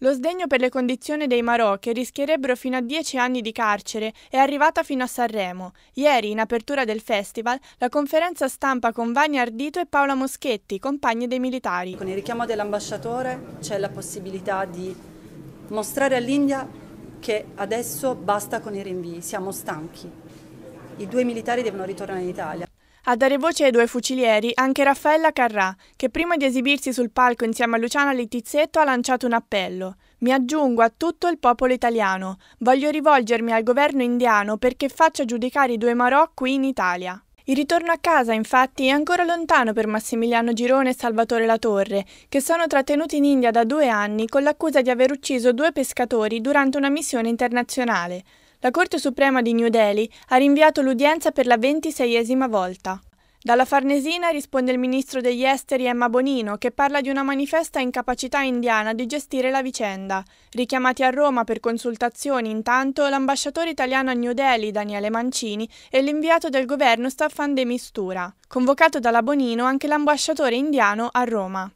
Lo sdegno per le condizioni dei Marò, che rischierebbero fino a dieci anni di carcere, è arrivata fino a Sanremo. Ieri, in apertura del festival, la conferenza stampa con Vani Ardito e Paola Moschetti, compagni dei militari. Con il richiamo dell'ambasciatore c'è la possibilità di mostrare all'India che adesso basta con i rinvii, siamo stanchi. I due militari devono ritornare in Italia. A dare voce ai due fucilieri anche Raffaella Carrà, che prima di esibirsi sul palco insieme a Luciana Littizzetto ha lanciato un appello. Mi aggiungo a tutto il popolo italiano. Voglio rivolgermi al governo indiano perché faccia giudicare i due Marò qui in Italia. Il ritorno a casa, infatti, è ancora lontano per Massimiliano Girone e Salvatore Latorre, che sono trattenuti in India da due anni con l'accusa di aver ucciso due pescatori durante una missione internazionale. La Corte Suprema di New Delhi ha rinviato l'udienza per la ventiseiesima volta. Dalla Farnesina risponde il ministro degli esteri Emma Bonino, che parla di una manifesta incapacità indiana di gestire la vicenda. Richiamati a Roma per consultazioni, intanto, l'ambasciatore italiano a New Delhi, Daniele Mancini, e l'inviato del governo Staffan De Mistura. Convocato dalla Bonino anche l'ambasciatore indiano a Roma.